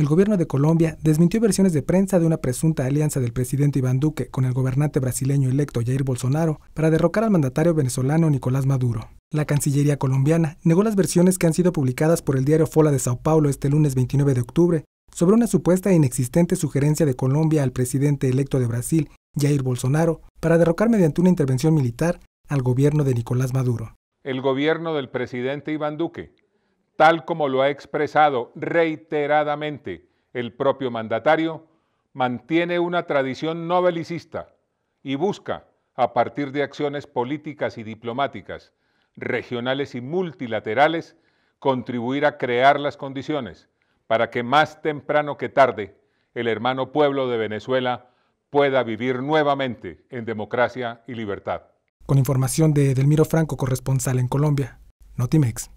el gobierno de Colombia desmintió versiones de prensa de una presunta alianza del presidente Iván Duque con el gobernante brasileño electo Jair Bolsonaro para derrocar al mandatario venezolano Nicolás Maduro. La Cancillería colombiana negó las versiones que han sido publicadas por el diario Fola de Sao Paulo este lunes 29 de octubre sobre una supuesta e inexistente sugerencia de Colombia al presidente electo de Brasil, Jair Bolsonaro, para derrocar mediante una intervención militar al gobierno de Nicolás Maduro. El gobierno del presidente Iván Duque tal como lo ha expresado reiteradamente el propio mandatario, mantiene una tradición novelicista y busca, a partir de acciones políticas y diplomáticas, regionales y multilaterales, contribuir a crear las condiciones para que más temprano que tarde el hermano pueblo de Venezuela pueda vivir nuevamente en democracia y libertad. Con información de Delmiro Franco, corresponsal en Colombia, Notimex.